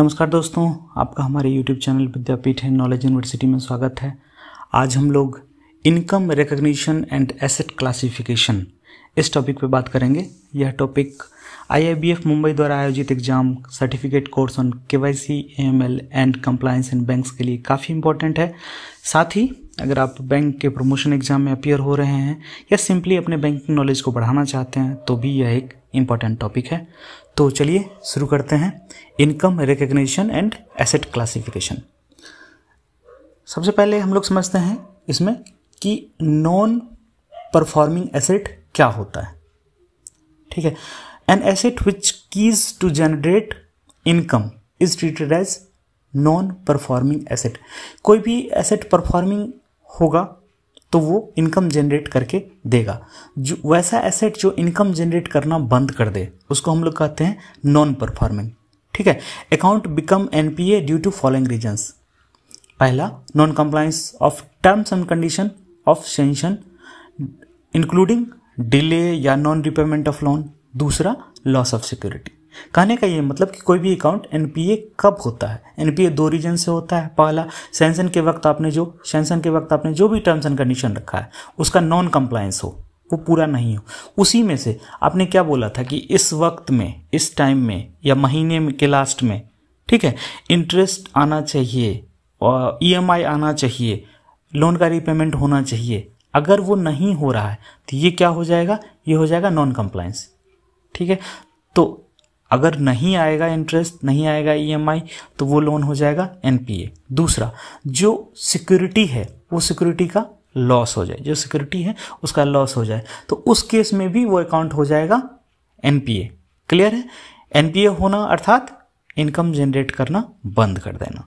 नमस्कार दोस्तों आपका हमारे YouTube channel Vidyapeeth and knowledge university में स्वागत है आज हम लोग income recognition and asset classification इस टॉपिक पे बात करेंगे यह टॉपिक आई मुंबई द्वारा आयोजित exam certificate course on K Y C M L and compliance and banks के लिए काफ़ी इंपॉर्टेंट है साथ ही अगर आप बैंक के प्रमोशन एग्ज़ाम में अपियर हो रहे हैं या सिंपली अपने बैंकिंग नॉलेज को बढ़ाना चाहते हैं तो भी यह एक इम्पॉर्टेंट टॉपिक है तो चलिए शुरू करते हैं income recognition and asset classification सबसे पहले हम लोग समझते हैं इसमें कि नॉन परफॉर्मिंग एसेट क्या होता है ठीक है an asset which ceases to generate income is treated as non performing asset कोई भी एसेट परफॉर्मिंग होगा तो वो इनकम जनरेट करके देगा जो वैसा एसेट जो इनकम जनरेट करना बंद कर दे उसको हम लोग कहते हैं नॉन परफॉर्मिंग ठीक है account become NPA due to following reasons पहला non compliance of terms and condition of sanction including delay या नॉन रिपेमेंट ऑफ लोन दूसरा लॉस ऑफ सिक्योरिटी कहने का ये मतलब कि कोई भी अकाउंट एनपीए कब होता है एनपीए दो रीजन से होता है पहला सेंसन के वक्त आपने जो सेंसन के वक्त आपने जो भी टर्म्स एंड कंडीशन रखा है उसका नॉन कंप्लायंस हो वो पूरा नहीं हो उसी में से आपने क्या बोला था कि इस वक्त में इस टाइम में या महीने के लास्ट में ठीक है इंटरेस्ट आना चाहिए और ई e आना चाहिए लोन का रीपेमेंट होना चाहिए अगर वो नहीं हो रहा है तो ये क्या हो जाएगा ये हो जाएगा नॉन कंप्लायंस ठीक है तो अगर नहीं आएगा इंटरेस्ट नहीं आएगा ईएमआई e तो वो लोन हो जाएगा एनपीए दूसरा जो सिक्योरिटी है वो सिक्योरिटी का लॉस हो जाए जो सिक्योरिटी है उसका लॉस हो जाए तो उस केस में भी वो अकाउंट हो जाएगा एनपीए क्लियर है एनपीए होना अर्थात इनकम जनरेट करना बंद कर देना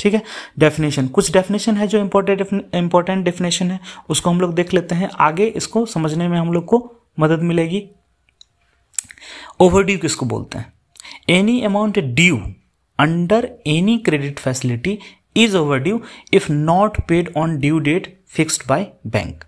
ठीक है डेफिनेशन कुछ डेफिनेशन है जो इंपॉर्टेंट इंपॉर्टेंट डेफिनेशन है उसको हम लोग देख लेते हैं आगे इसको समझने में हम लोग को मदद मिलेगी ओवर ड्यू किसको बोलते हैं any amount due under any credit facility is over due if not paid on due date fixed by bank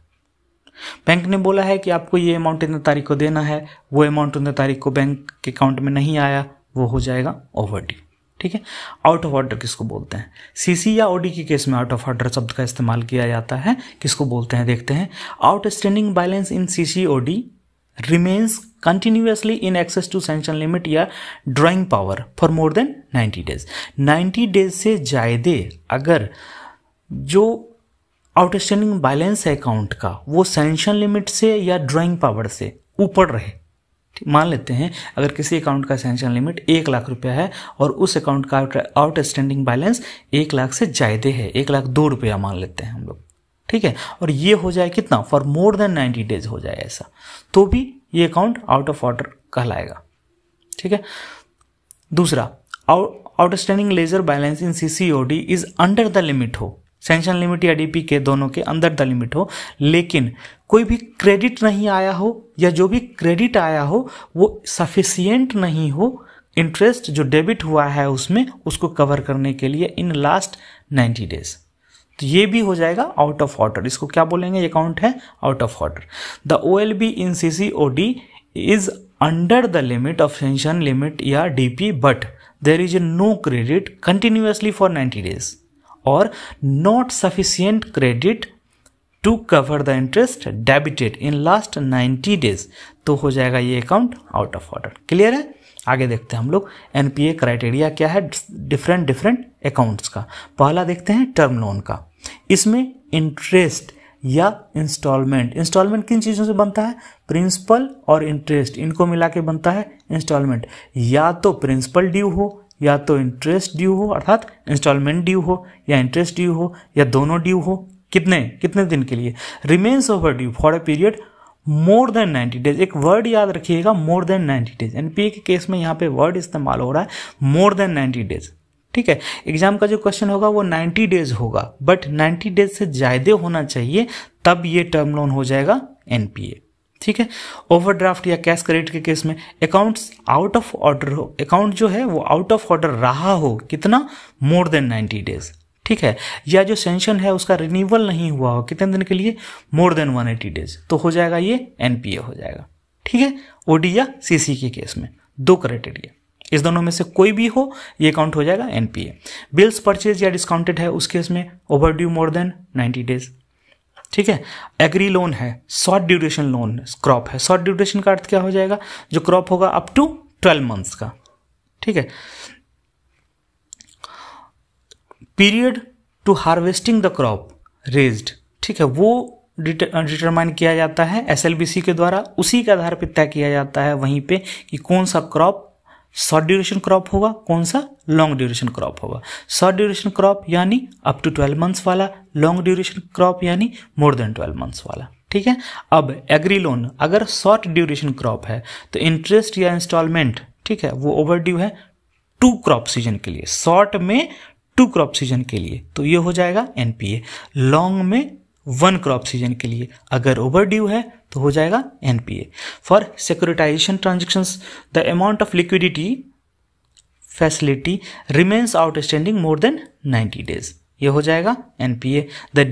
bank ने बोला है कि आपको ये अमाउंट इतने तारीख को देना है वो अमाउंट उतने तारीख को बैंक के अकाउंट में नहीं आया वो हो जाएगा ओवर ड्यू ठीक है आउट ऑफ ऑर्डर किसको बोलते हैं सीसी या ओडी के केस में आउट ऑफ ऑर्डर शब्द का इस्तेमाल किया जाता है किसको बोलते हैं देखते हैं outstanding balance in CC OD remains continuously in excess to sanction limit या drawing power for more than 90 days 90 days से जायदे अगर जो आउटस्टैंडिंग बैलेंस है अकाउंट का वो सेंशन लिमिट से या ड्राइंग पावर से ऊपर रहे मान लेते हैं अगर किसी अकाउंट का सेंशन लिमिट एक लाख रुपया है और उस अकाउंट का आउटस्टैंडिंग बैलेंस एक लाख से ज्यादा है एक लाख दो रुपया मान लेते हैं हम लोग ठीक है और ये हो जाए कितना for more than ninety days हो जाए ऐसा तो भी ये अकाउंट आउट ऑफ ऑर्डर कहलाएगा ठीक है दूसरा outstanding ledger balance in C C O D is under the limit हो सेंशन लिमिट या डीपी के दोनों के अंदर द लिमिट हो लेकिन कोई भी क्रेडिट नहीं आया हो या जो भी क्रेडिट आया हो वो सफिशियंट नहीं हो इंटरेस्ट जो डेबिट हुआ है उसमें उसको कवर करने के लिए इन लास्ट नाइन्टी डेज़ तो ये भी हो जाएगा आउट ऑफ ऑर्डर इसको क्या बोलेंगे अकाउंट है out of order the O L B in C C O D is under the limit of sanction limit या D P but there is a no credit continuously for ninety days और not sufficient credit to cover the interest debited in last ninety days तो हो जाएगा ये account out of order clear है आगे देखते हैं हम लोग एनपीए क्राइटेरिया क्या है डिफरेंट डिफरेंट अकाउंट्स का पहला देखते हैं टर्म लोन का इसमें इंटरेस्ट या इंस्टॉलमेंट इंस्टॉलमेंट किन चीज़ों से बनता है प्रिंसिपल और इंटरेस्ट इनको मिला के बनता है इंस्टॉलमेंट या तो प्रिंसिपल ड्यू हो या तो इंटरेस्ट ड्यू हो अर्थात इंस्टॉलमेंट ड्यू हो या इंटरेस्ट ड्यू हो या दोनों ड्यू हो कितने कितने दिन के लिए remains over due for a period more than ninety days एक वर्ड याद रखिएगा more than ninety days NPA के केस में यहाँ पे वर्ड इस्तेमाल हो रहा है मोर देन नाइन्टी डेज ठीक है एग्जाम का जो क्वेश्चन होगा वो 90 डेज होगा बट 90 डेज से ज़्यादा होना चाहिए तब ये टर्म लोन हो जाएगा एनपीए ठीक है ओवरड्राफ्ट या कैश क्रेडिट के केस में अकाउंट्स आउट ऑफ ऑर्डर हो अकाउंट जो है वो आउट ऑफ ऑर्डर रहा हो कितना मोर देन नाइन्टी डेज ठीक है या जो सेंशन है उसका रिन्यूअल नहीं हुआ हो कितने दिन के लिए more than one eighty days तो हो जाएगा ये एनपीए हो जाएगा ठीक है ओडी या सीसी के केस में दो क्राइटेरिया इस दोनों में से कोई भी हो ये काउंट हो जाएगा एनपीए बिल्स परचेज या डिस्काउंटेड है उस केस में over due more than ninety days ठीक है एग्री लोन है शॉर्ट ड्यूरेशन लोन क्रॉप है शॉर्ट ड्यूरेशन का अर्थ क्या हो जाएगा जो क्रॉप होगा अप टू ट्वेल्व मंथ्स का ठीक है period to harvesting the crop raised ठीक है वो डिटरमाइन किया जाता है एस के द्वारा उसी के आधार पर तय किया जाता है वहीं पे कि कौन सा क्रॉप शॉर्ट ड्यूरेशन क्रॉप होगा कौन सा लॉन्ग ड्यूरेशन क्रॉप होगा शॉर्ट ड्यूरेशन क्रॉप यानी अप टू ट्वेल्व मंथ्स वाला लॉन्ग ड्यूरेशन क्रॉप यानी मोर देन ट्वेल्व मंथ्स वाला ठीक है अब एग्री लोन अगर शॉर्ट ड्यूरेशन क्रॉप है तो इंटरेस्ट या इंस्टॉलमेंट ठीक है वो ओवर है टू क्रॉप सीजन के लिए शॉर्ट में टू क्रॉप सीजन के लिए तो ये हो जाएगा एनपीए लॉन्ग में वन क्रॉप सीजन के लिए अगर ओवर ड्यू है तो हो जाएगा NPA for securitization transactions the amount of liquidity facility remains outstanding more than 90 days ये हो जाएगा एनपीए द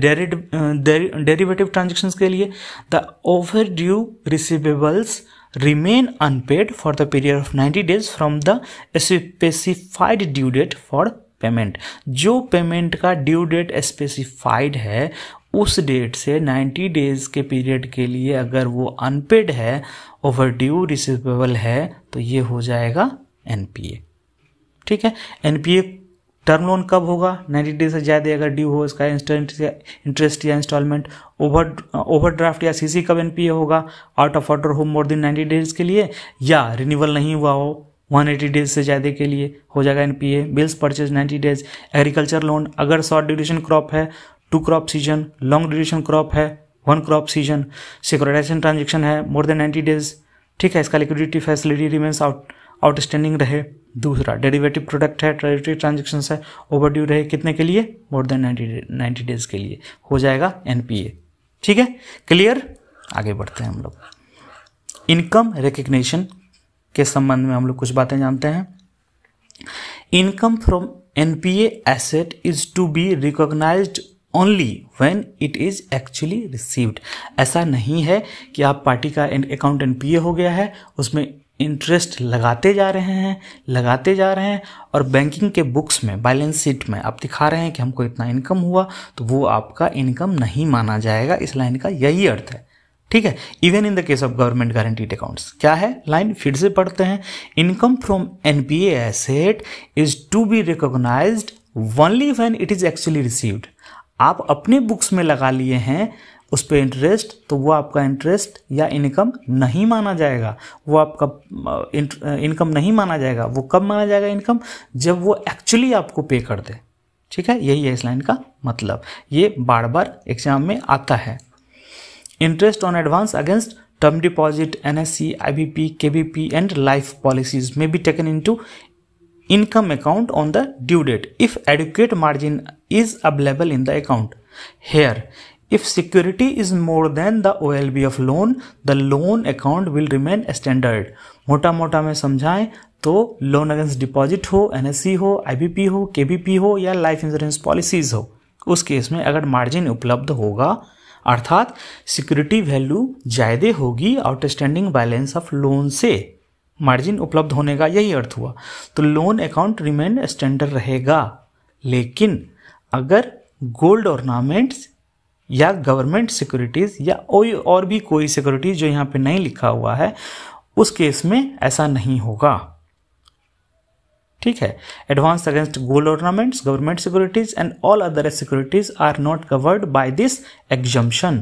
डेरिवेटिव ट्रांजेक्शन्स के लिए the over due receivables remain unpaid for the period of 90 days from the specified due date for payment जो payment का due date specified है उस date से 90 डेज के पीरियड के लिए अगर वो अनपेड है ओवर ड्यू रिसिवेबल है तो ये हो जाएगा एनपीए ठीक है एनपीए टर्म लोन कब होगा 90 डेज से ज़्यादा अगर ड्यू हो इसका इंटरेस्ट या इंस्टॉलमेंट ओवर ओवरड्राफ्ट या सीसी कब एनपीए होगा आउट ऑफ ऑर्डर हो मोर देन 90 डेज के लिए या रिन्यूअल नहीं हुआ हो 180 डेज से ज़्यादा के लिए हो जाएगा an bills purchase 90 days agriculture loan अगर शॉर्ट ड्यूरेशन क्रॉप है two crop season long duration crop है one crop season securitization transaction है मोर देन नाइन्टी डेज ठीक है इसका liquidity facility remains out outstanding रहे दूसरा डेरिवेटिव प्रोडक्ट है ट्रेडिटरी ट्रांजेक्शन है ओवर ड्यू रहे कितने के लिए more than ninety ninety days के लिए हो जाएगा एन ठीक है क्लियर आगे बढ़ते हैं हम लोग इनकम रिकग्निशन के संबंध में हम लोग कुछ बातें जानते हैं income from NPA asset is to be recognise only when it is actually received ऐसा नहीं है कि आप पार्टी का अकाउंट एन पी ए हो गया है उसमें इंटरेस्ट लगाते जा रहे हैं लगाते जा रहे हैं और बैंकिंग के बुक्स में बैलेंस शीट में आप दिखा रहे हैं कि हमको इतना इनकम हुआ तो वो आपका इनकम नहीं माना जाएगा इस लाइन का यही अर्थ है ठीक है even in the case of government guaranteed accounts क्या है लाइन फिर से पढ़ते हैं income from NPA asset is to be recognise only when it is actually received आप अपने बुक्स में लगा लिए हैं उस पर इंटरेस्ट तो वो आपका इंटरेस्ट या इनकम नहीं माना जाएगा वो आपका इनकम नहीं माना जाएगा वो कब माना जाएगा इनकम जब वो एक्चुअली आपको पे कर दे ठीक है यही है इस लाइन का मतलब ये बार बार एग्जाम में आता है interest on advance against term deposit N S C I B P K B P and life policies may be taken into income account on the due date if adequate margin is available in the account here if security is more than the O L B of loan the loan account will remain standard मोटा मोटा में समझाएं तो loan against deposit हो N S सी हो I B P हो के B P हो या लाइफ इंश्योरेंस पॉलिसीज हो उस केस में अगर मार्जिन उपलब्ध होगा अर्थात सिक्योरिटी वैल्यू ज़्यादा होगी आउटस्टैंडिंग बैलेंस ऑफ लोन से मार्जिन उपलब्ध होने का यही अर्थ हुआ तो लोन अकाउंट रिमेन स्टैंडर्ड रहेगा लेकिन अगर गोल्ड ऑर्नामेंट्स या गवर्नमेंट सिक्योरिटीज़ या और भी कोई सिक्योरिटीज़ जो यहाँ पे नहीं लिखा हुआ है उस केस में ऐसा नहीं होगा ठीक है advance against gold ornaments government securities and all other securities are not covered by this exemption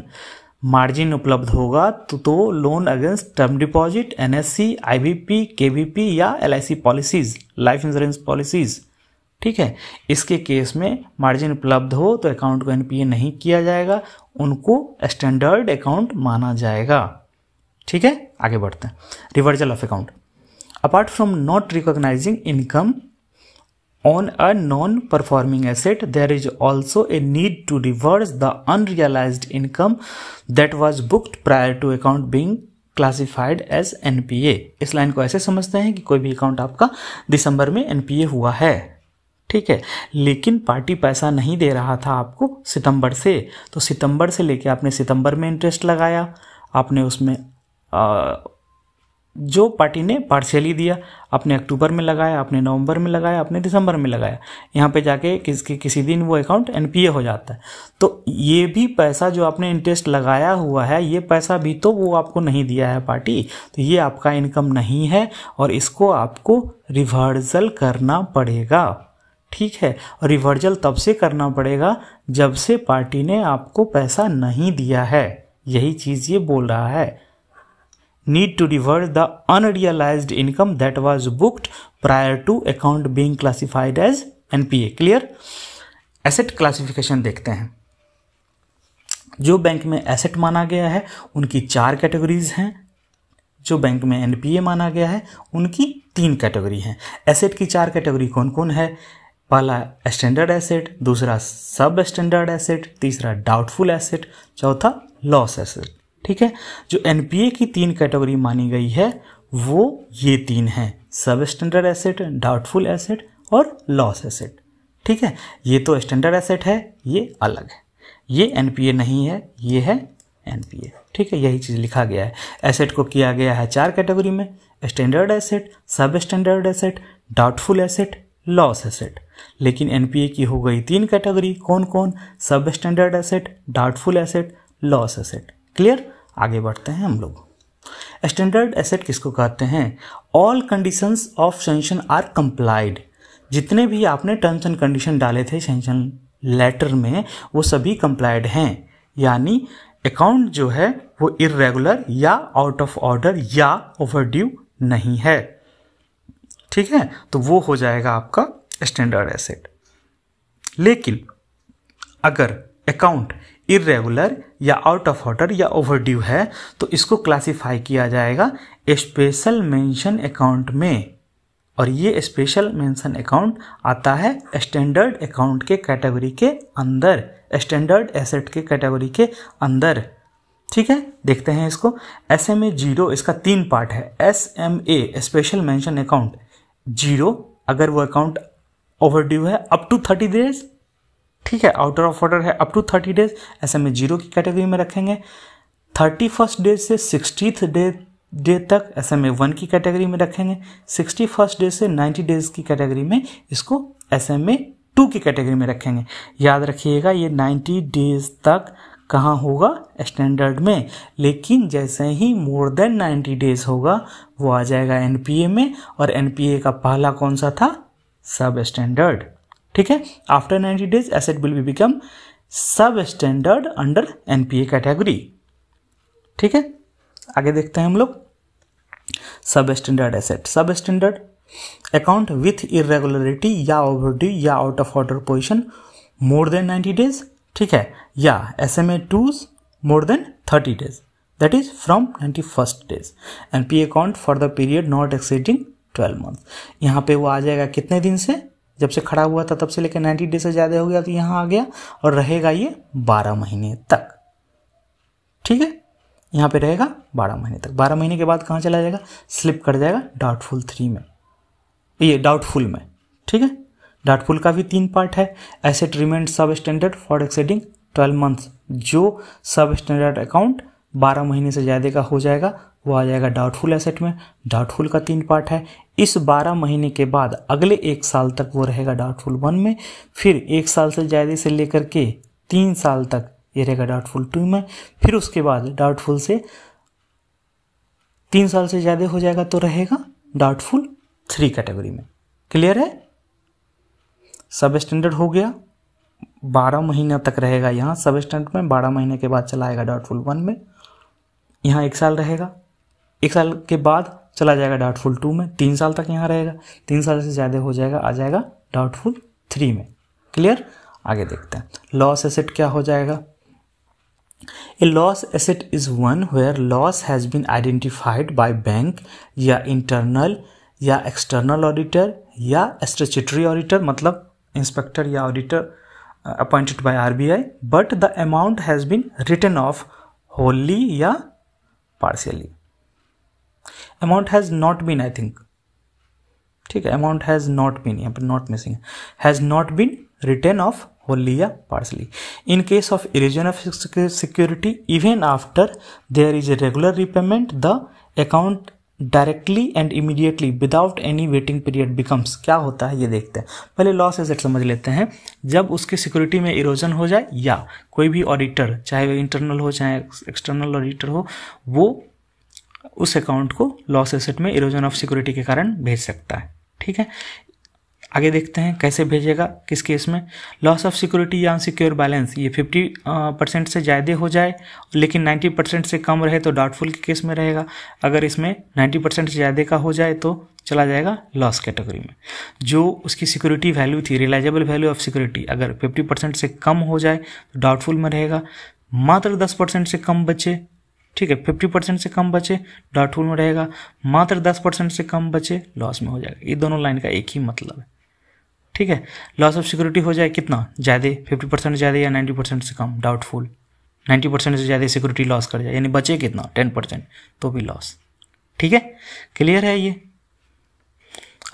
margin उपलब्ध होगा तो, तो लोन अगेंस्ट टर्म डिपॉजिट के आईबीपी पी या C policies life insurance policies ठीक है इसके केस में मार्जिन उपलब्ध हो तो अकाउंट को एनपीए नहीं किया जाएगा उनको स्टैंडर्ड अकाउंट माना जाएगा ठीक है आगे बढ़ते हैं reversal of account apart from not recognizing income on a non performing asset, there is also a need to reverse the unrealized income that was booked prior to account being classified as NPA इस line को ऐसे समझते हैं कि कोई भी account आपका दिसंबर में एनपीए हुआ है ठीक है लेकिन पार्टी पैसा नहीं दे रहा था आपको सितंबर से तो सितंबर से लेके आपने सितंबर में इंटरेस्ट लगाया आपने उसमें आ, जो पार्टी ने पार्शियली दिया अपने अक्टूबर में लगाया अपने नवंबर में लगाया अपने दिसंबर में लगाया यहाँ पे जाके किसके किसी दिन वो अकाउंट एनपीए हो जाता है तो ये भी पैसा जो आपने इंटरेस्ट लगाया हुआ है ये पैसा भी तो वो आपको नहीं दिया है पार्टी तो ये आपका इनकम नहीं है और इसको आपको रिवर्जल करना पड़ेगा ठीक है और रिवर्जल तब से करना पड़ेगा जब से पार्टी ने आपको पैसा नहीं दिया है यही चीज़ ये बोल रहा है need to revert the unrealized income that was booked prior to account being classified as NPA clear asset classification देखते हैं जो बैंक में एसेट माना गया है उनकी चार कैटेगरीज हैं जो बैंक में एनपीए माना गया है उनकी तीन कैटेगरी हैं एसेट की चार कैटेगरी कौन कौन है पहला स्टैंडर्ड एसेट दूसरा सब स्टैंडर्ड एसेट तीसरा डाउटफुल एसेट चौथा लॉस एसेट ठीक है जो एनपीए की तीन कैटेगरी मानी गई है वो ये तीन हैं sub standard asset doubtful asset और लॉस एसेट ठीक है ये तो स्टैंडर्ड एसेट है ये अलग है ये एनपीए नहीं है ये है एनपीए ठीक है यही चीज़ लिखा गया है एसेट को किया गया है चार कैटेगरी में standard asset sub standard asset doubtful asset loss asset लेकिन एनपीए की हो गई तीन कैटेगरी कौन कौन sub standard asset doubtful asset loss asset clear आगे बढ़ते हैं हम लोग स्टैंडर्ड एसेट किसको कहते हैं all conditions of sanction are complied जितने भी आपने टर्म्स एंड कंडीशन डाले थे सेंशन लेटर में वो सभी कंप्लाइड हैं यानी अकाउंट जो है वो इरेगुलर या आउट ऑफ ऑर्डर या ओवरड्यू नहीं है ठीक है तो वो हो जाएगा आपका स्टैंडर्ड एसेट लेकिन अगर अकाउंट इरेगुलर या आउट ऑफ ऑर्डर या ओवरड्यू है तो इसको क्लासिफाई किया जाएगा स्पेशल मेंशन अकाउंट में और ये स्पेशल मेंशन अकाउंट आता है स्टैंडर्ड अकाउंट के कैटेगरी के अंदर स्टैंडर्ड एसेट के कैटेगरी के अंदर ठीक है देखते हैं इसको एस एम ए जीरो इसका तीन पार्ट है S M A special mention account zero अगर वो अकाउंट ओवरड्यू है अप टू थर्टी डेज ठीक है आउटर ऑफ ऑर्डर है अप टू थर्टी डेज ऐसे में जीरो की कैटेगरी में रखेंगे थर्टी फर्स्ट डे से सिक्सटीथ डे डे तक ऐसे में वन की कैटेगरी में रखेंगे सिक्सटी फर्स्ट डे से नाइन्टी डेज की कैटेगरी में इसको ऐसे में टू की कैटेगरी में रखेंगे याद रखिएगा ये नाइन्टी डेज तक कहाँ होगा स्टैंडर्ड में लेकिन जैसे ही मोर देन नाइन्टी डेज होगा वो आ जाएगा ए में और ए का पहला कौन सा था सब स्टैंडर्ड ठीक है after 90 days asset will be become sub standard under NPA category ठीक है आगे देखते हैं हम लोग sub standard asset sub standard account with irregularity या ओवरड्यू या out of order position more than ninety days ठीक है या S M A twos more than thirty days that is from 91st days and pay account for the period not exceeding 12 month यहाँ पे वो आ जाएगा कितने दिन से जब से खड़ा हुआ था तब से लेकर नाइन्टी डेज से ज़्यादा हो गया तो यहाँ आ गया और रहेगा ये बारह महीने तक ठीक है यहाँ पे रहेगा बारह महीने तक बारह महीने के बाद कहाँ चला जाएगा स्लिप कर जाएगा डाउटफुल थ्री में ये डाउटफुल में ठीक है डाउटफुल का भी तीन पार्ट है asset remained sub standard for exceeding twelve months जो सब स्टैंडर्ड अकाउंट बारह महीने से ज़्यादा का हो जाएगा वो आ जाएगा डाउटफुल एसेट में डाउटफुल का तीन पार्ट है इस 12 महीने के बाद अगले एक साल तक वो रहेगा डाउटफुल वन में फिर एक साल से ज़्यादा से लेकर के तीन साल तक ये रहेगा डाउटफुल टू में फिर उसके बाद डाउटफुल से तीन साल से ज़्यादा हो जाएगा तो रहेगा डाउटफुल थ्री कैटेगरी में क्लियर है सब स्टैंडर्ड हो गया बारह महीना तक रहेगा यहाँ सब स्टैंडर्ड में बारह महीने के बाद चलाएगा डॉटफुल वन में यहाँ एक साल रहेगा एक साल के बाद चला जाएगा डाउटफुल टू में तीन साल तक यहाँ रहेगा तीन साल से ज़्यादा हो जाएगा आ जाएगा डाउटफुल थ्री में क्लियर आगे देखते हैं लॉस एसेट क्या हो जाएगा a loss asset is one where loss has been identified by bank या इंटरनल या एक्सटर्नल ऑडिटर या स्टेचुटरी ऑडिटर मतलब इंस्पेक्टर या auditor appointed by RBI but the amount has been written off wholly या partially amount has not been I think ठीक है amount has not been यहाँ पर not missing has not been written off wholly या partly in case of erosion of security even after there is a regular repayment the account directly and immediately without any waiting period becomes क्या होता है ये देखते हैं पहले loss asset समझ लेते हैं जब उसकी सिक्योरिटी में इरोजन हो जाए या कोई भी ऑडिटर चाहे वो इंटरनल हो चाहे एक्सटर्नल ऑडिटर हो वो उस अकाउंट को लॉस एसेट में इरोजन ऑफ सिक्योरिटी के कारण भेज सकता है ठीक है आगे देखते हैं कैसे भेजेगा किस केस में लॉस ऑफ सिक्योरिटी या अनसिक्योर बैलेंस ये 50 परसेंट से ज़्यादा हो जाए लेकिन 90 परसेंट से कम रहे तो डाउटफुल के केस में रहेगा अगर इसमें 90 परसेंट से ज़्यादा का हो जाए तो चला जाएगा लॉस कैटेगरी में जो उसकी सिक्योरिटी वैल्यू थी रिलाइजेबल वैल्यू ऑफ सिक्योरिटी अगर फिफ्टी परसेंट से कम हो जाए तो डाउटफुल में रहेगा मात्र दस परसेंट से कम बचे ठीक है फिफ्टी परसेंट से कम बचे डाउटफुल में रहेगा मात्र दस परसेंट से कम बचे लॉस में हो जाएगा ये दोनों लाइन का एक ही मतलब है ठीक है लॉस ऑफ सिक्योरिटी हो जाए कितना ज़्यादा फिफ्टी परसेंट ज़्यादा या नाइन्टी परसेंट से कम डाउटफुल नाइन्टी परसेंट से ज़्यादा सिक्योरिटी लॉस कर जाए यानी बचे कितना टेन परसेंट तो भी लॉस ठीक है क्लियर है ये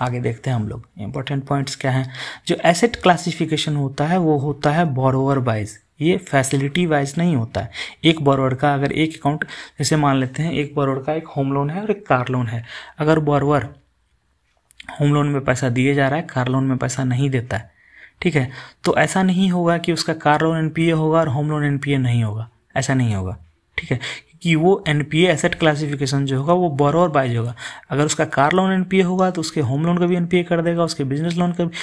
आगे देखते हैं हम लोग इंपॉर्टेंट पॉइंट्स क्या हैं जो एसेट क्लासिफिकेशन होता है वो होता है बोरोवर वाइज ये फैसिलिटी वाइज नहीं होता है एक बॉरवर का अगर एक अकाउंट जैसे मान लेते हैं एक बॉरवर का एक होम लोन है और एक कार लोन है अगर बॉरवर होम लोन में पैसा दिए जा रहा है कार लोन में पैसा नहीं देता है ठीक है तो ऐसा नहीं होगा कि उसका कार लोन एनपीए होगा और होम लोन एनपीए नहीं होगा ऐसा नहीं होगा ठीक है कि वो एन पी एसेट क्लासिफिकेशन जो होगा वो बोरो और बाइज होगा अगर उसका car loan N P A होगा तो उसके होम लोन का भी एन पी ए कर देगा उसके बिजनेस लोन का भी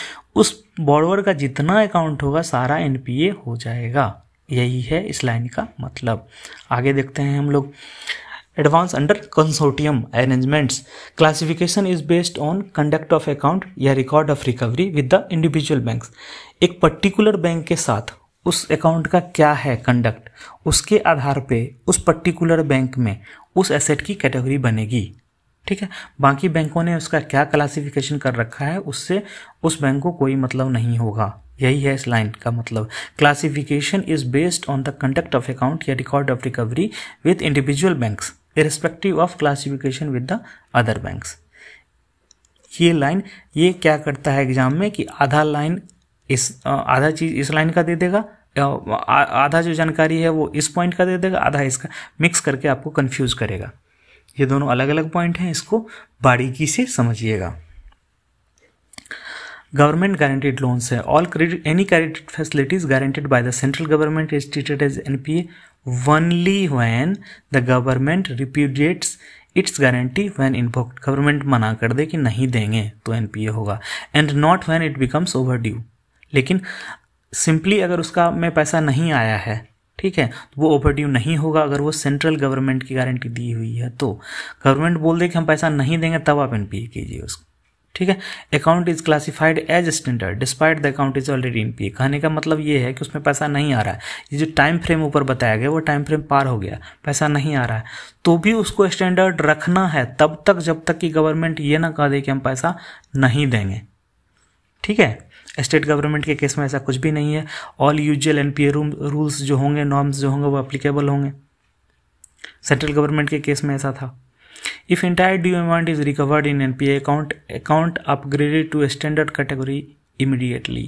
उस बोरोवर का जितना अकाउंट होगा सारा एन पी ए हो जाएगा यही है इस लाइन का मतलब आगे देखते हैं हम लोग advance under consortium arrangements classification is based on conduct of account या record of recovery with the individual banks एक पर्टिकुलर बैंक के साथ उस अकाउंट का क्या है कंडक्ट उसके आधार पे उस पर्टिकुलर बैंक में उस एसेट की कैटेगरी बनेगी ठीक है बाकी बैंकों ने उसका क्या क्लासिफिकेशन कर रखा है उससे उस बैंक को कोई मतलब नहीं होगा यही है इस लाइन का मतलब classification is based on the conduct of account या record of recovery with individual bank irrespective of classification with the other banks ये लाइन ये क्या करता है एग्जाम में कि आधा लाइन इस आधा चीज़ इस लाइन का दे देगा आधा जो जानकारी है वो इस पॉइंट का दे देगा आधा इसका मिक्स करके आपको कंफ्यूज करेगा ये दोनों अलग अलग पॉइंट हैं इसको बारीकी से समझिएगा गवर्नमेंट गारंटेड लोन्स है all credit any credit facilities guaranteed by the central government is treated as N P A only when the government repudiates its guarantee when in government मना कर दे कि नहीं देंगे तो एन पी ए होगा and not when it becomes overdue लेकिन simply अगर उसका में पैसा नहीं आया है ठीक है तो वो ओवरड्यू नहीं होगा अगर वो सेंट्रल गवर्नमेंट की गारंटी दी हुई है तो गवर्नमेंट बोल दे कि हम पैसा नहीं देंगे तब आप एन कीजिए उसको ठीक है account is classified as standard despite the account is already in P कहने का मतलब ये है कि उसमें पैसा नहीं आ रहा है ये जो टाइम फ्रेम ऊपर बताया गया वो टाइम फ्रेम पार हो गया पैसा नहीं आ रहा है तो भी उसको स्टैंडर्ड रखना है तब तक जब तक कि गवर्नमेंट ये ना कह दे कि हम पैसा नहीं देंगे ठीक है स्टेट गवर्नमेंट के केस में ऐसा कुछ भी नहीं है all usual N P rules जो होंगे नॉर्म्स जो होंगे वो अप्लीकेबल होंगे सेंट्रल गवर्नमेंट के केस में ऐसा था if entire due amount is recovered in N P account account upgraded to standard category immediately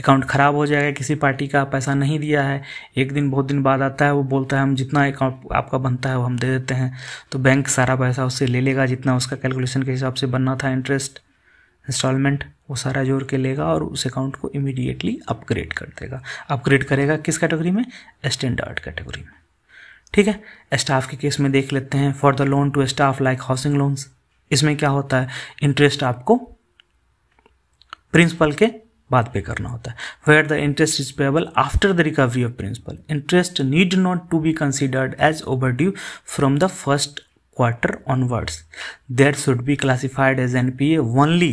account ख़राब हो जाएगा किसी पार्टी का पैसा नहीं दिया है एक दिन बहुत दिन बाद आता है वो बोलता है हम जितना अकाउंट आपका बनता है वो हम दे देते हैं तो बैंक सारा पैसा उससे ले लेगा जितना उसका कैलकुलेशन के हिसाब से बनना था इंटरेस्ट इंस्टॉलमेंट वो सारा जोड़ के लेगा और उस अकाउंट को इमीडिएटली अपग्रेड कर देगा अपग्रेड करेगा किस कैटेगरी में स्टैंडर्ड कैटेगरी में ठीक है स्टाफ के केस में देख लेते हैं for the loan to staff like housing loans इसमें क्या होता है इंटरेस्ट आपको प्रिंसिपल के बाद पे करना होता है where the interest is payable after the recovery of principal interest need not to be considered as overdue from the first quarter onwards there should be classified as N P only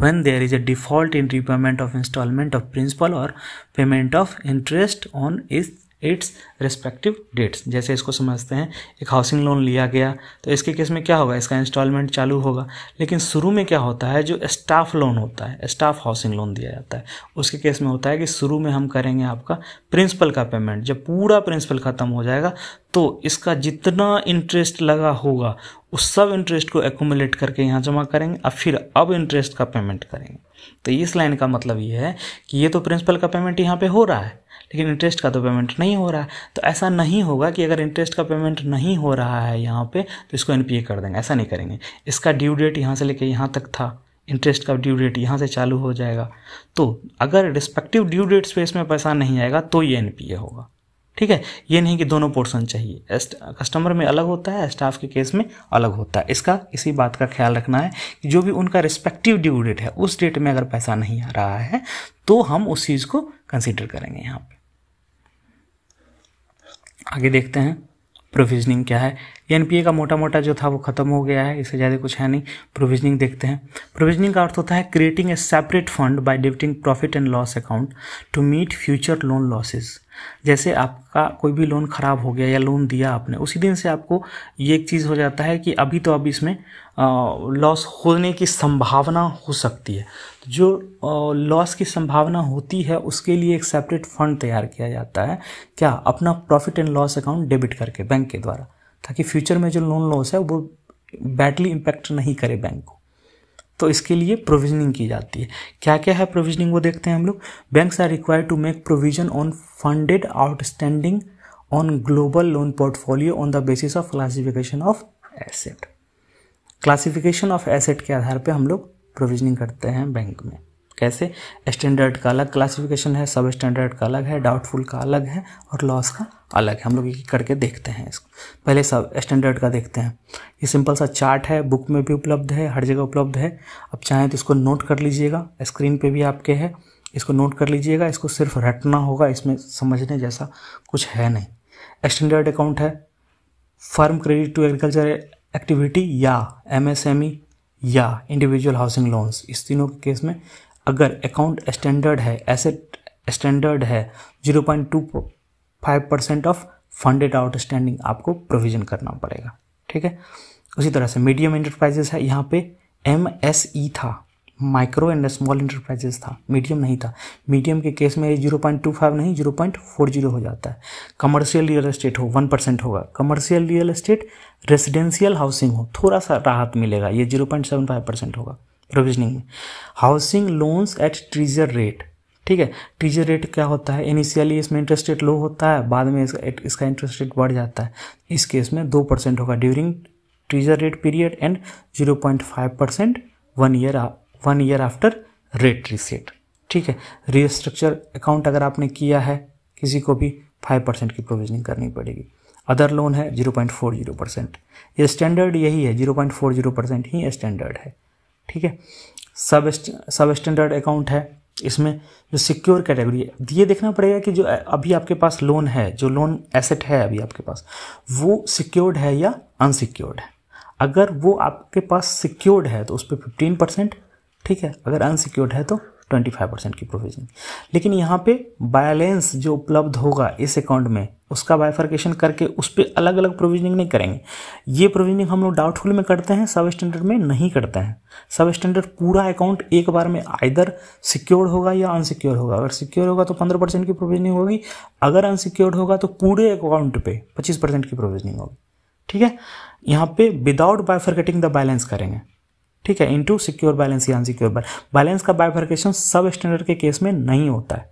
when there is a default in repayment of installment of principal or payment of interest on its its respective dates जैसे इसको समझते हैं एक housing loan लिया गया तो इसके case में क्या होगा इसका इंस्टॉलमेंट चालू होगा लेकिन शुरू में क्या होता है जो स्टाफ लोन होता है स्टाफ हाउसिंग लोन दिया जाता है उसके केस में होता है कि शुरू में हम करेंगे आपका प्रिंसिपल का पेमेंट जब पूरा प्रिंसिपल ख़त्म हो जाएगा तो इसका जितना इंटरेस्ट लगा होगा उस सब इंटरेस्ट को एकोमोलेट करके यहाँ जमा करेंगे और फिर अब इंटरेस्ट का पेमेंट करेंगे तो इस लाइन का मतलब ये है कि ये तो प्रिंसिपल का पेमेंट यहाँ पे हो रहा है लेकिन इंटरेस्ट का तो पेमेंट नहीं हो रहा है तो ऐसा नहीं होगा कि अगर इंटरेस्ट का पेमेंट नहीं हो रहा है यहाँ पे तो इसको एन कर देंगे ऐसा नहीं करेंगे इसका ड्यू डेट यहाँ से लेके यहाँ तक था इंटरेस्ट का ड्यू डेट यहाँ से चालू हो जाएगा तो अगर रिस्पेक्टिव ड्यू डेट्स पर इसमें पैसा नहीं आएगा तो ये एन होगा ठीक है ये नहीं कि दोनों पोर्सन चाहिए कस्टमर में अलग होता है स्टाफ के केस में अलग होता है इसका इसी बात का ख्याल रखना है कि जो भी उनका रिस्पेक्टिव ड्यू डेट है उस डेट में अगर पैसा नहीं आ रहा है तो हम उस चीज़ को कंसिडर करेंगे यहाँ पर आगे देखते हैं प्रोविजनिंग क्या है एनपीए का मोटा मोटा जो था वो खत्म हो गया है इससे ज़्यादा कुछ है नहीं प्रोविजनिंग देखते हैं प्रोविजनिंग का अर्थ होता है creating a separate fund by debiting profit and loss account to meet future loan losses जैसे आपका कोई भी लोन ख़राब हो गया या लोन दिया आपने उसी दिन से आपको ये एक चीज़ हो जाता है कि अभी तो अब इसमें लॉस होने की संभावना हो सकती है जो लॉस की संभावना होती है उसके लिए एक सेपरेट फंड तैयार किया जाता है क्या अपना profit and loss account debit करके बैंक के द्वारा ताकि फ्यूचर में जो लोन लॉस है वो बैडली इम्पैक्ट नहीं करे बैंक को तो इसके लिए प्रोविजनिंग की जाती है क्या क्या है प्रोविजनिंग वो देखते हैं हम लोग banks are required to make provision on funded outstanding on global loan portfolio on the basis of classification of asset classification of asset के आधार पे हम लोग प्रोविजनिंग करते हैं बैंक में कैसे स्टैंडर्ड का अलग क्लासिफिकेशन है सब स्टैंडर्ड का अलग है डाउटफुल का अलग है और लॉस का अलग है हम लोग एक करके देखते हैं इसको पहले सब स्टैंडर्ड का देखते हैं ये सिंपल सा चार्ट है बुक में भी उपलब्ध है हर जगह उपलब्ध है आप चाहें तो इसको नोट कर लीजिएगा स्क्रीन पे भी आपके है इसको नोट कर लीजिएगा इसको सिर्फ रटना होगा इसमें समझने जैसा कुछ है नहीं स्टैंडर्ड अकाउंट है farm credit to agriculture activity या एमएसएमई e या इंडिविजुअल हाउसिंग लोन्स इस तीनों के केस में अगर अकाउंट स्टैंडर्ड है एसेट स्टैंडर्ड है zero point two five percent of funded outstanding आपको प्रोविजन करना पड़ेगा ठीक है उसी तरह से मीडियम इंटरप्राइजेस है यहाँ पे एम एस ई था माइक्रो एंड स्मॉल इंटरप्राइजेस था मीडियम नहीं था मीडियम के केस में ये जीरो पॉइंट टू फाइव नहीं जीरो पॉइंट फोर जीरो हो जाता है कमर्शियल रियल एस्टेट हो वन परसेंट होगा commercial real estate residential housing हो थोड़ा सा राहत मिलेगा ये zero point seven five percent होगा प्रोविजनिंग में housing loans at teaser rate ठीक है ट्रीजर रेट क्या होता है इनिशियली इसमें इंटरेस्ट रेट लो होता है बाद में इसका इसका इंटरेस्ट रेट बढ़ जाता है इस केस में दो परसेंट होगा during teaser rate period and zero point five percent one year one year after rate reset ठीक है रीस्ट्रक्चर अकाउंट अगर आपने किया है किसी को भी फाइव परसेंट की प्रोविजनिंग करनी पड़ेगी अदर लोन है zero point four zero percent ये स्टैंडर्ड यही है zero point four zero percent ही स्टैंडर्ड है ठीक है सब सब स्टैंडर्ड अकाउंट है इसमें जो सिक्योर कैटेगरी है ये देखना पड़ेगा कि जो अभी आपके पास लोन है जो लोन एसेट है अभी आपके पास वो सिक्योर्ड है या अनसिक्योर्ड है अगर वो आपके पास सिक्योर्ड है तो उस पर फिफ्टीन परसेंट ठीक है अगर अनसिक्योर्ड है तो 25 परसेंट की प्रोविजन लेकिन यहाँ पे बैलेंस जो उपलब्ध होगा इस अकाउंट में उसका बायफर्केशन करके उस पर अलग अलग प्रोविजनिंग नहीं करेंगे ये प्रोविजनिंग हम लोग डाउटफुल में करते हैं सब स्टैंडर्ड में नहीं करते हैं सब स्टैंडर्ड पूरा अकाउंट एक बार में आइदर सिक्योर्ड होगा या अनसिक्योर होगा अगर सिक्योर होगा तो पंद्रह परसेंट की प्रोविजनिंग होगी अगर अनसिक्योर्ड होगा तो पूरे अकाउंट पे पच्चीस परसेंट की प्रोविजनिंग होगी ठीक है यहाँ पे विदाउट बायफर्केटिंग द बैलेंस करेंगे ठीक है इंटू सिक्योर बैलेंस या अनसिक्योर बैलेंस बैलेंस का बाइफर्केशन सब स्टैंडर्ड के केस में नहीं होता है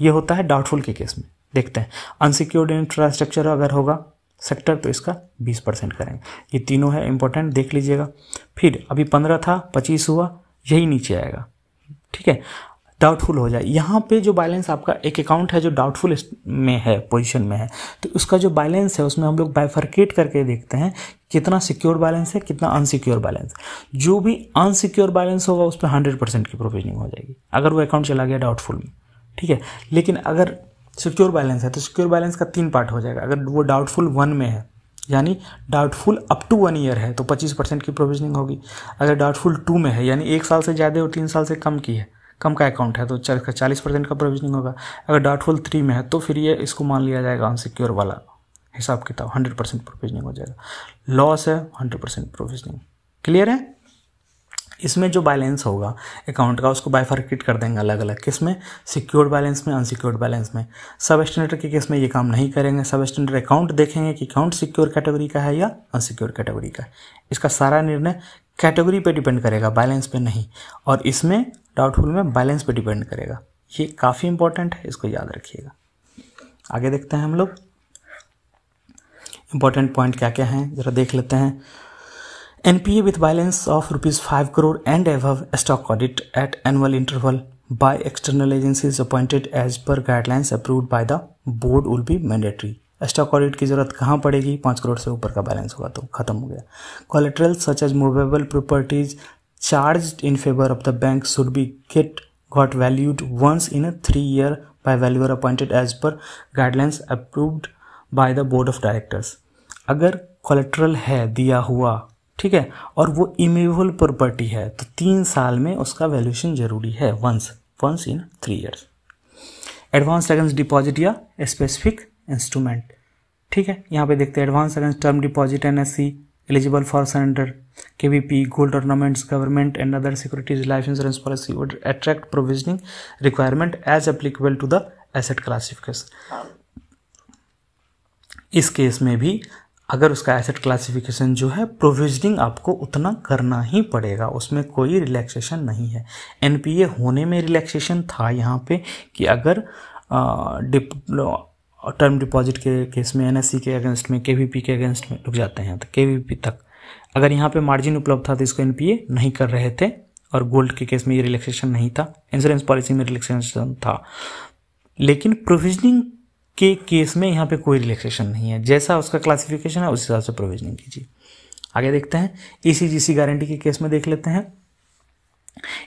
ये होता है डाउटफुल के केस में देखते हैं अनसिक्योर्ड इंफ्रास्ट्रक्चर अगर होगा सेक्टर तो इसका 20 परसेंट करेंगे ये तीनों है इंपॉर्टेंट देख लीजिएगा फिर अभी 15 था 25 हुआ यही नीचे आएगा ठीक है डाउटफुल हो जाए यहाँ पे जो बैलेंस आपका एक अकाउंट है जो डाउटफुल में है पोजीशन में है तो उसका जो बैलेंस है उसमें हम लोग बाइफर्केट करके देखते हैं कितना सिक्योर बैलेंस है कितना अनसिक्योर बैलेंस जो भी अनसिक्योर बैलेंस होगा उस पर हंड्रेड परसेंट की प्रोविजनिंग हो जाएगी अगर वो अकाउंट चला गया डाउटफुल में ठीक है लेकिन अगर सिक्योर बैलेंस है तो सिक्योर बैलेंस का तीन पार्ट हो जाएगा अगर वो डाउटफुल वन में है यानी doubtful up to one year है तो 25 परसेंट की प्रोविजनिंग होगी अगर डाउटफुल टू में है यानी एक साल से ज़्यादा और तीन साल से कम की है कम का अकाउंट है तो इसका चालीस परसेंट का प्रोविजनिंग होगा अगर डाउटफुल थ्री में है तो फिर ये इसको मान लिया जाएगा अनसिक्योर वाला हिसाब किताब हंड्रेड परसेंट प्रोविजनिंग हो जाएगा लॉस है हंड्रेड परसेंट प्रोविजनिंग क्लियर है इसमें जो बैलेंस होगा अकाउंट का उसको बायफर्किट कर देंगे अलग अलग किस में सिक्योर्ड बैलेंस में अनसिक्योर्ड बैलेंस में सब स्टैंडर्ड के केस में ये काम नहीं करेंगे सब स्टैंडर्ड अकाउंट देखेंगे कि अकाउंट सिक्योर कैटेगरी का है या अनसिक्योर कैटेगरी का है इसका सारा निर्णय कैटेगरी पे डिपेंड करेगा बैलेंस पे नहीं और इसमें डाउटफुल में बैलेंस पे डिपेंड करेगा ये काफ़ी इंपॉर्टेंट है इसको याद रखिएगा आगे देखते हैं हम लोग इंपॉर्टेंट पॉइंट क्या क्या हैं ज़रा देख लेते हैं N P A with balance of rupees five crore and above stock audit at annual interval by external agencies appointed as per guidelines approved by the board will be mandatory stock audit की जरूरत कहाँ पड़ेगी पाँच करोड़ से ऊपर का balance होगा तो खत्म हो गया collateral such as movable properties charged in favor of the bank should be get got valued once in a three year by valuer appointed as per guidelines approved by the board of directors अगर collateral है दिया हुआ ठीक है और वो इमेबल property है तो तीन साल में उसका वैल्यूएशन जरूरी है once once in three years advance against deposit या स्पेसिफिक इंस्ट्रूमेंट ठीक है यहाँ पे देखते हैं advance against term deposit N S C eligible for surrender KVP, gold ornaments, government and other securities, life insurance policy would attract provisioning requirement as applicable to the asset classification. इस case में भी अगर उसका asset classification जो है provisioning आपको उतना करना ही पड़ेगा उसमें कोई रिलैक्सेशन नहीं है एनपीए होने में रिलैक्सेशन था यहाँ पे कि अगर डिप और टर्म डिपॉजिट के केस में एन के अगेंस्ट में के के अगेंस्ट में रुक जाते हैं तो के तक अगर यहाँ पे मार्जिन उपलब्ध था तो इसको एन नहीं कर रहे थे और गोल्ड के केस में ये रिलैक्सेशन नहीं था इंश्योरेंस पॉलिसी में रिलैक्सेशन था लेकिन प्रोविजनिंग के केस में यहाँ पे कोई रिलैक्सेशन नहीं है जैसा उसका क्लासिफिकेशन है उस हिसाब से प्रोविजनिंग कीजिए आगे देखते हैं ईसीजीसी e गारंटी के केस में देख लेते हैं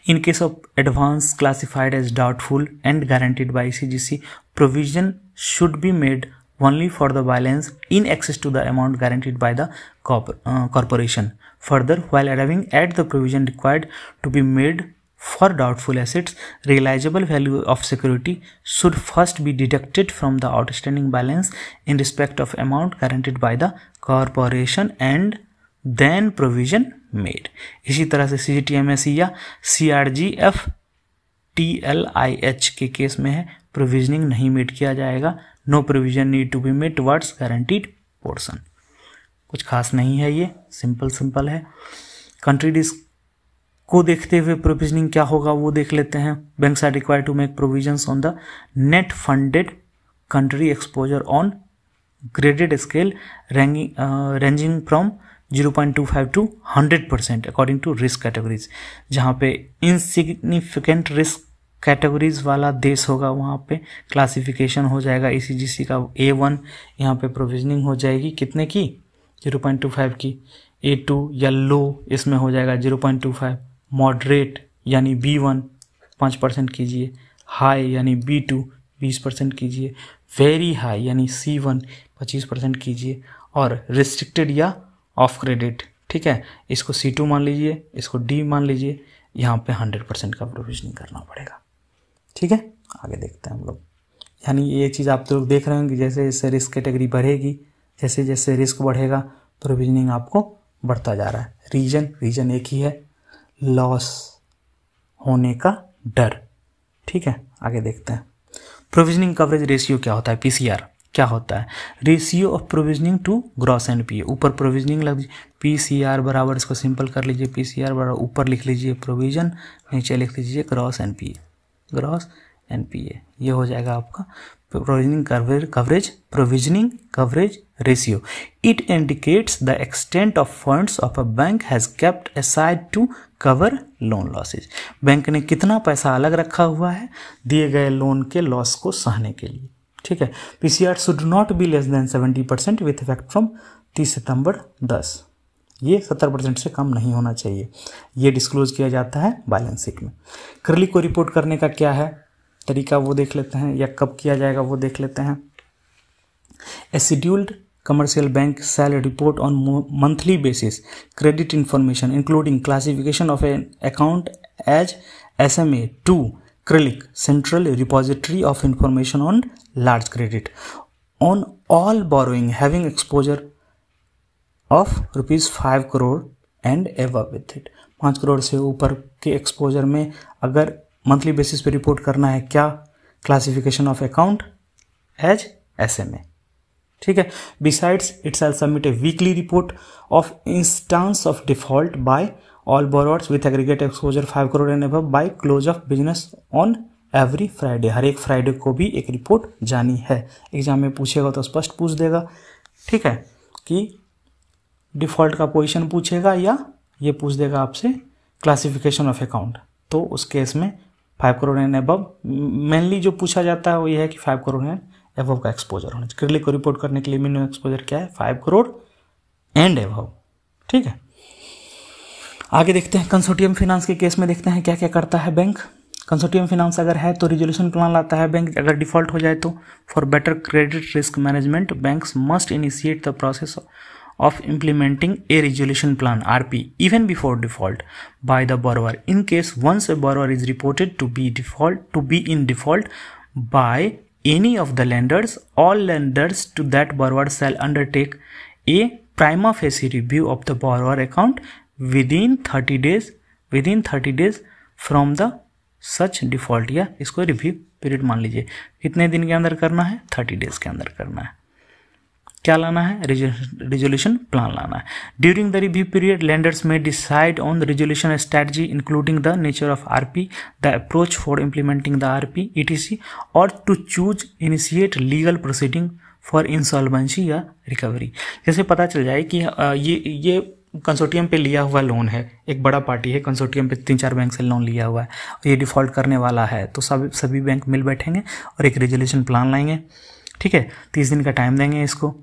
in case of advance classified as doubtful and guaranteed by ECGC provision should be made only for the balance in excess to the amount guaranteed by the corp- uh, corporation. Further, while arriving at the provision required to be made for doubtful assets, realizable value of security should first be deducted from the outstanding balance in respect of amount guaranteed by the corporation and then provision made. इसी तरह से C G T M S या C R G F T L I H के case में है provisioning नहीं made किया जाएगा no provision need to be made towards guaranteed portion कुछ खास नहीं है ये सिंपल सिंपल है कंट्री डिस्क को देखते हुए प्रोविजनिंग क्या होगा वो देख लेते हैं banks are require to make provision on the net funded country exposure on graded scale ranging from 0.25 to 100 percent according to risk categories जहाँ पे इनसिग्निफिकेंट रिस्क कैटेगरीज वाला देश होगा वहाँ पे क्लासिफिकेशन हो जाएगा ई का ए वन यहाँ पर प्रोविजनिंग हो जाएगी कितने की जीरो पॉइंट टू फाइव की ए टू या लो इसमें हो जाएगा zero point two five moderate यानी बी वन पाँच परसेंट कीजिए हाई यानी बी टू बीस परसेंट कीजिए वेरी हाई यानी सी वन पच्चीस परसेंट कीजिए और रिस्ट्रिक्टेड या ऑफ क्रेडिट ठीक है इसको सी टू मान लीजिए इसको डी मान लीजिए यहाँ पे हंड्रेड परसेंट का प्रोविजनिंग करना पड़ेगा ठीक है आगे देखते हैं हम लोग यानी ये चीज़ आप लोग देख रहे होंगे जैसे जैसे रिस्क कैटेगरी बढ़ेगी जैसे जैसे रिस्क बढ़ेगा प्रोविजनिंग आपको बढ़ता जा रहा है रीजन रीजन एक ही है लॉस होने का डर ठीक है आगे देखते हैं प्रोविजनिंग कवरेज रेशियो क्या होता है पी क्या होता है ratio of provisioning to gross N P ऊपर प्रोविजनिंग लग पी सी आर बराबर इसको सिंपल कर लीजिए पी सी आर बराबर ऊपर लिख लीजिए प्रोविजन नीचे लिख लीजिए gross N P gross NPA ये हो जाएगा आपका provisioning coverage provisioning coverage ratio it indicates the extent of funds of a bank has kept aside to cover loan losses bank ने कितना पैसा अलग रखा हुआ है दिए गए लोन के लॉस को सहने के लिए ठीक है PCR should not be less than seventy percent with effect from तीस सितंबर दस ये 70 परसेंट से कम नहीं होना चाहिए ये डिस्क्लोज किया जाता है बैलेंस शीट में क्रली को रिपोर्ट करने का क्या है तरीका वो देख लेते हैं या कब किया जाएगा वो देख लेते हैं scheduled commercial bank shall report on monthly basis credit information including classification of an account as S M A to क्रिलिक central repository of information on large credit on all borrowing having exposure of rupees five crore and above with it पाँच करोड़ से ऊपर के exposure में अगर monthly basis पे report करना है क्या classification of account as S M A ठीक है besides it shall submit a weekly report of instance of default by all borrowers with aggregate exposure five crore and above by close of business on every Friday हर एक Friday को भी एक report जानी है exam में पूछेगा तो स्पष्ट पूछ देगा ठीक है कि डिफ़ॉल्ट का पोजीशन पूछेगा या ये पूछ देगा आपसे क्लासिफिकेशन ऑफ अकाउंट तो उस केस में five crore and above mainly जो पूछा जाता है वो ये है कि फाइव करोड़ एंड एबव का एक्सपोजर होना चाहिए क्रेडिट को रिपोर्ट करने के लिए मिनिमम एक्सपोजर क्या है फाइव करोड़ एंड एबव ठीक है आगे देखते हैं कंसोटियम फिनांस के केस में देखते हैं क्या क्या करता है बैंक कंसोटियम फिनांस अगर है तो रिजोल्यूशन प्लान लाता है बैंक अगर डिफॉल्ट हो जाए तो for better credit risk management banks must initiate the process of implementing a resolution plan RP even before default by the borrower in case once a borrower is reported to be default to be in default by any of the lenders all lenders to that borrower shall undertake a prima facie review of the borrower account within 30 days within 30 days from the such default या इसको review period मान लीजिए कितने दिन के अंदर करना है थर्टी डेज के अंदर करना है क्या लाना है रिजोल्यूशन प्लान लाना है during the review period lenders may decide on the resolution strategy including the nature of RP the approach for implementing the RP etc और to choose initiate legal proceeding for insolvency या recovery जैसे पता चल जाए कि ये ये consortium पे लिया हुआ लोन है एक बड़ा पार्टी है कंसोर्टियम पे तीन चार बैंक से लोन लिया हुआ है ये डिफ़ॉल्ट करने वाला है तो सब सभी बैंक मिल बैठेंगे और एक रेजोल्यूशन प्लान लाएंगे ठीक है तीस दिन का टाइम देंगे इसको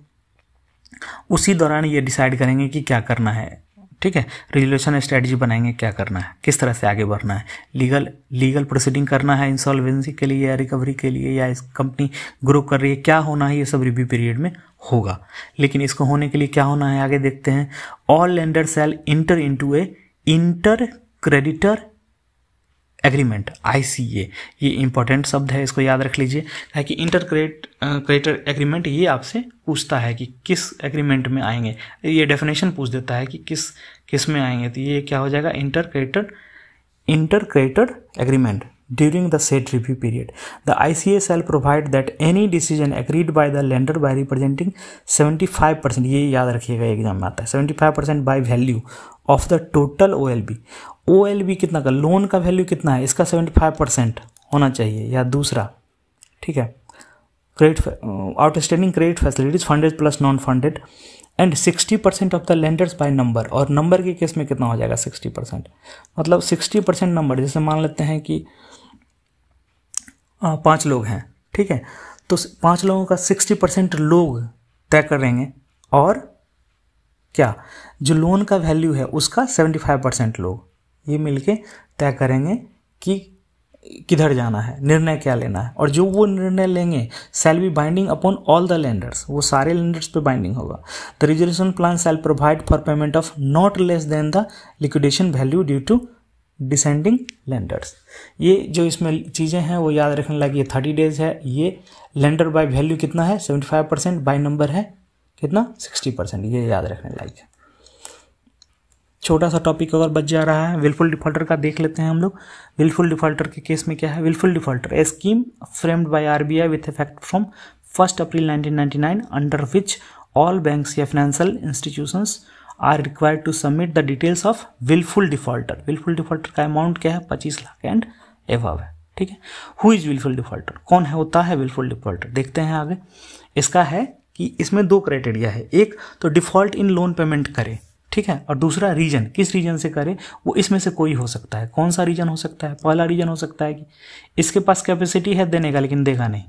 उसी दौरान ये डिसाइड करेंगे कि क्या करना है ठीक है रिजोल्यूशन स्ट्रेटजी बनाएंगे क्या करना है किस तरह से आगे बढ़ना है लीगल लीगल प्रोसीडिंग करना है इंसॉल्वेंसी के लिए या रिकवरी के लिए या इस कंपनी ग्रो कर रही है क्या होना है ये सब रिव्यू पीरियड में होगा लेकिन इसको होने के लिए क्या होना है आगे देखते हैं all lender shall enter into a inter creditor agreement I ये इंपॉर्टेंट शब्द है इसको याद रख लीजिए ताकि इंटर क्रेट क्रेटर एग्रीमेंट ये आपसे पूछता है कि किस एग्रीमेंट में आएंगे ये डेफिनेशन पूछ देता है कि किस किस में आएंगे तो ये क्या हो जाएगा inter creditor inter creditor agreement period the I C A shall provide that any decision agreed by the lender by representing seventy five percent ये याद रखिएगा एग्जाम में आता है seventy five percent by value of the total O L B O L B कितना का loan का value कितना है इसका सेवेंटी फाइव परसेंट होना चाहिए या दूसरा ठीक है credit outstanding credit facilities funded plus non funded and sixty percent of the lenders by number और नंबर के केस में कितना हो जाएगा सिक्सटी परसेंट मतलब सिक्सटी परसेंट नंबर जैसे मान लेते हैं कि uh, पाँच लोग हैं ठीक है तो पाँच लोगों का सिक्सटी परसेंट लोग तय करेंगे और क्या जो लोन का वैल्यू है उसका सेवेंटी फाइव परसेंट लोग ये मिलके तय करेंगे कि किधर जाना है निर्णय क्या लेना है और जो वो निर्णय लेंगे shall be binding upon all the lenders वो सारे लेंडर्स पे बाइंडिंग होगा the reservation plan shall provide for payment of not less than the liquidation value due to dissenting lenders ये जो इसमें चीज़ें हैं वो याद रखने लायक ये थर्टी डेज है ये लैंडर बाय वैल्यू कितना है seventy five percent by number है कितना सिक्सटी परसेंट ये याद रखने लायक है छोटा सा टॉपिक अगर बच जा रहा है विलफुल डिफॉल्टर का देख लेते हैं हम लोग विलफुल डिफॉल्टर के केस में क्या है wilful defaulter a scheme framed by RBI with effect from first April 1999 under which all banks या financial institutions are required to submit the details of wilful defaulter wilful defaulter का amount क्या है पच्चीस lakh and एव है ठीक है who is wilful defaulter कौन है होता है विलफुल डिफॉल्टर देखते हैं आगे इसका है कि इसमें दो क्राइटेरिया है एक तो डिफॉल्ट इन लोन पेमेंट करें ठीक है और दूसरा रीजन किस रीजन से करे वो इसमें से कोई हो सकता है कौन सा रीजन हो सकता है पहला रीजन हो सकता है कि इसके पास कैपेसिटी है देने का लेकिन देगा नहीं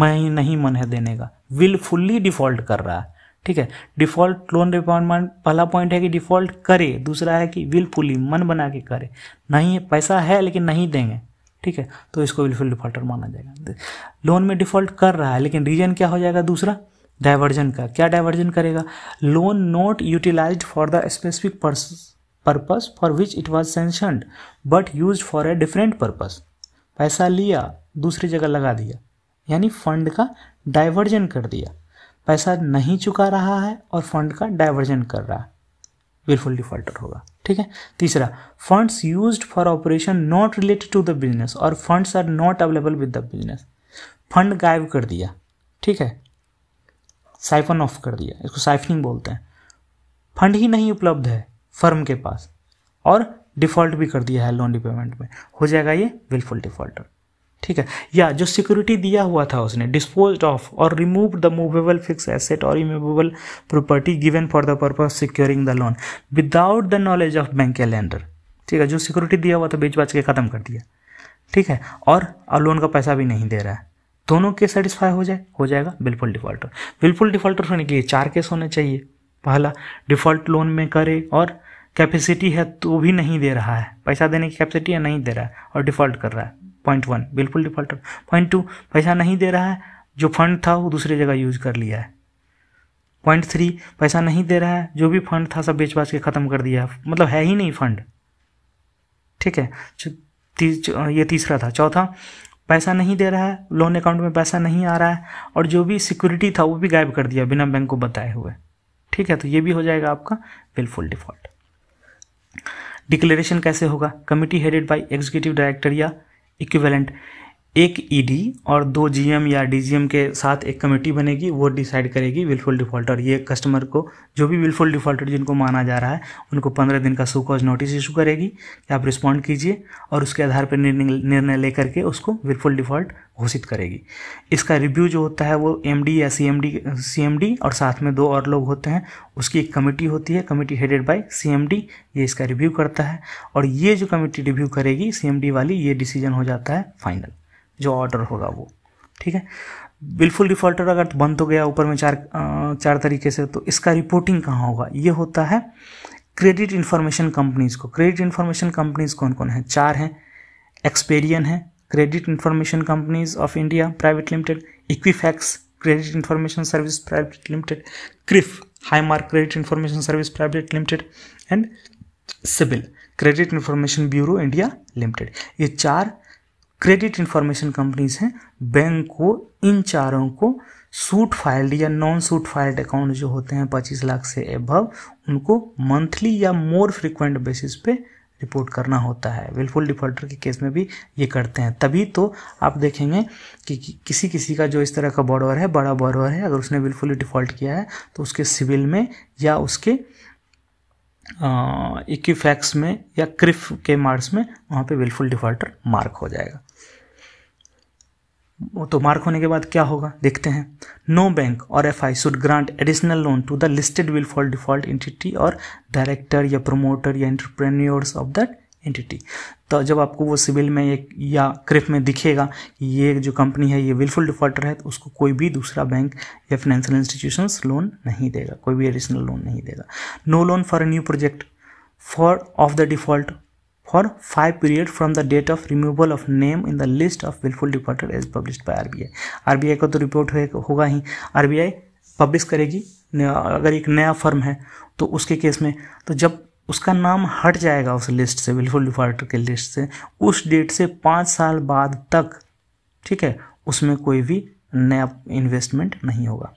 मैं ही नहीं मन है देने का विल फुल्ली डिफॉल्ट कर रहा है ठीक है डिफॉल्ट लोन रिपॉर्टमेंट पहला पॉइंट है कि डिफॉल्ट करे दूसरा है कि विल मन बना के करे नहीं पैसा है लेकिन नहीं देंगे ठीक है तो इसको विलफुल डिफॉल्टर माना जाएगा लोन में डिफॉल्ट कर रहा है लेकिन रीजन क्या हो जाएगा दूसरा डाइवर्जन का क्या डाइवर्जन करेगा loan not utilise for the specific purpose for which it was sanctioned but use for a different purpose पैसा लिया दूसरी जगह लगा दिया यानी फंड का डाइवर्जन कर दिया पैसा नहीं चुका रहा है और फंड का डाइवर्जन कर रहा है बिल्कुल डिफॉल्टर होगा ठीक है तीसरा funds use for operation not related to the business और funds are not available with the business fund गायब कर दिया ठीक है साइफन ऑफ कर दिया इसको साइफनिंग बोलते हैं फंड ही नहीं उपलब्ध है फर्म के पास और डिफ़ॉल्ट भी कर दिया है लोन रिपेमेंट में हो जाएगा ये विलफुल डिफ़ॉल्टर ठीक है या जो सिक्योरिटी दिया हुआ था उसने डिस्पोज ऑफ और remove the movable fix asset और immovable property given for the purpose securing the loan without the knowledge of bank या लेंडर ठीक है जो सिक्योरिटी दिया हुआ था बेच बाच के ख़त्म कर दिया ठीक है और लोन का पैसा भी नहीं दे रहा है दोनों केस सेटिस्फाई हो जाए हो जाएगा बिल्कुल डिफॉल्टर बिल्कुल डिफॉल्टर होने के लिए चार केस होने चाहिए पहला डिफॉल्ट लोन में करे और कैपेसिटी है तो भी नहीं दे रहा है पैसा देने की कैपेसिटी है नहीं दे रहा है और डिफॉल्ट कर रहा है पॉइंट वन बिल्कुल डिफॉल्टर पॉइंट टू पैसा नहीं दे रहा है जो फंड था वो दूसरी जगह यूज कर लिया है पॉइंट थ्री पैसा नहीं दे रहा है जो भी फंड था सब बेच बाच के ख़त्म कर दिया है मतलब है ही नहीं फंड ठीक है ती, ये तीसरा था चौथा पैसा नहीं दे रहा है लोन अकाउंट में पैसा नहीं आ रहा है और जो भी सिक्योरिटी था वो भी गायब कर दिया बिना बैंक को बताए हुए ठीक है तो ये भी हो जाएगा आपका विलफुल डिफॉल्ट डिक्लेरेशन कैसे होगा committee headed by executive director या इक्विवेलेंट एक ईडी e और दो जीएम या डीजीएम के साथ एक कमेटी बनेगी वो डिसाइड करेगी विलफुल डिफॉल्टर ये कस्टमर को जो भी विलफुल डिफॉल्टर जिनको माना जा रहा है उनको पंद्रह दिन का सुकॉज नोटिस इशू करेगी कि आप रिस्पॉन्ड कीजिए और उसके आधार पर निर्णय लेकर के उसको विलफुल डिफॉल्ट घोषित करेगी इसका रिव्यू जो होता है वो एम या सी एम और साथ में दो और लोग होते हैं उसकी एक कमेटी होती है कमेटी हेडेड बाई सी ये इसका रिव्यू करता है और ये जो कमेटी रिव्यू करेगी सी वाली ये डिसीजन हो जाता है फाइनल जो ऑर्डर होगा वो ठीक है बिलफुल डिफॉल्टर अगर तो बंद हो गया ऊपर में चार चार तरीके से तो इसका रिपोर्टिंग कहाँ होगा ये होता है क्रेडिट इन्फॉर्मेशन कंपनीज़ को क्रेडिट इन्फॉर्मेशन कंपनीज़ कौन कौन है चार हैं एक्सपेरियन है credit information companies of India private limited Equifax credit information service private limited CRIF High Mark credit information service private limited and CIBIL credit information bureau India limited ये चार credit information companies हैं bank को इन चारों को suit filed या non suit filed account जो होते हैं पच्चीस लाख से अभव उनको मंथली या मोर फ्रिक्वेंट बेसिस पे रिपोर्ट करना होता है विलफुल डिफॉल्टर के केस में भी ये करते हैं तभी तो आप देखेंगे कि, कि किसी किसी का जो इस तरह का बॉडवर है बड़ा बॉडवर है अगर उसने विलफुल डिफॉल्ट किया है तो उसके सिविल में या उसके इक्विफैक्स में या क्रिफ के मार्क्स में वहाँ पे विलफुल डिफॉल्टर मार्क हो जाएगा तो मार्क होने के बाद क्या होगा देखते हैं नो बैंक और F I should grant additional loan to the listed wilful default entity और डायरेक्टर या प्रोमोटर या एंटरप्रेन्योर्स ऑफ दैट एंटिटी तो जब आपको वो सिविल में एक या क्रिप में दिखेगा कि ये जो कंपनी है ये विलफुल डिफॉल्टर है तो उसको कोई भी दूसरा बैंक या फाइनेंशियल इंस्टीट्यूशन लोन नहीं देगा कोई भी एडिशनल लोन नहीं देगा no loan for a new project for of the default five period from the date of removal of name in the list of wilful the list publish by R B I R B I का तो report होगा ही R B I publish करेगी अगर एक नया firm है तो उसके केस में तो जब उसका नाम हट जाएगा उस लिस्ट से विलफुल डिफॉल्टर के लिस्ट से उस डेट से पाँच साल बाद तक ठीक है उसमें कोई भी नया इन्वेस्टमेंट नहीं होगा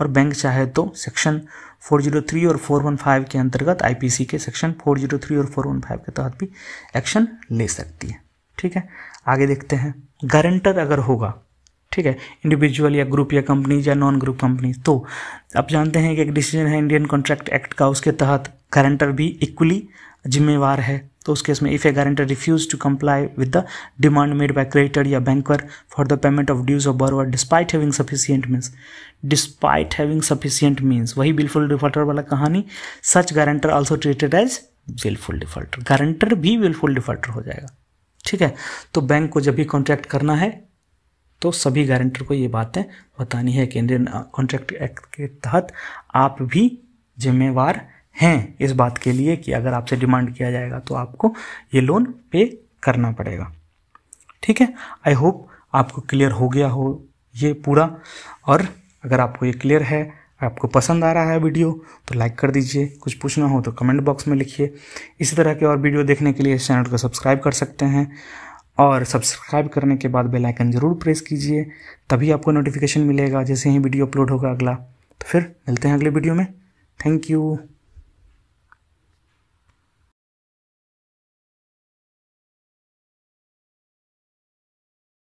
और बैंक चाहे तो सेक्शन 403 और 415 के अंतर्गत आईपीसी के सेक्शन 403 और 415 के तहत भी एक्शन ले सकती है ठीक है आगे देखते हैं गारंटर अगर होगा ठीक है इंडिविजुअल या ग्रुप या कंपनी या नॉन ग्रुप कंपनी तो आप जानते हैं कि एक डिसीजन है इंडियन कॉन्ट्रैक्ट एक्ट का उसके तहत गारंटर भी इक्वली जिम्मेवार है तो उस केस में if a guarantor refuse to comply with the demand made by creditor या banker for the payment of dues of borrower despite having sufficient means despite having sufficient means वही wilful defaulter वाला कहानी such guarantor also treated as wilful defaulter guarantor भी wilful defaulter हो जाएगा ठीक है तो बैंक को जब भी कॉन्ट्रैक्ट करना है तो सभी गारंटर को ये बातें बतानी है कि इंडियन कॉन्ट्रैक्ट एक्ट के तहत आप भी जिम्मेवार हैं इस बात के लिए कि अगर आपसे डिमांड किया जाएगा तो आपको ये लोन पे करना पड़ेगा ठीक है आई होप आपको क्लियर हो गया हो ये पूरा और अगर आपको ये क्लियर है आपको पसंद आ रहा है वीडियो तो लाइक कर दीजिए कुछ पूछना हो तो कमेंट बॉक्स में लिखिए इसी तरह के और वीडियो देखने के लिए इस चैनल को सब्सक्राइब कर सकते हैं और सब्सक्राइब करने के बाद बेल आइकन ज़रूर प्रेस कीजिए तभी आपको नोटिफिकेशन मिलेगा जैसे ही वीडियो अपलोड होगा अगला तो फिर मिलते हैं अगले वीडियो में थैंक यू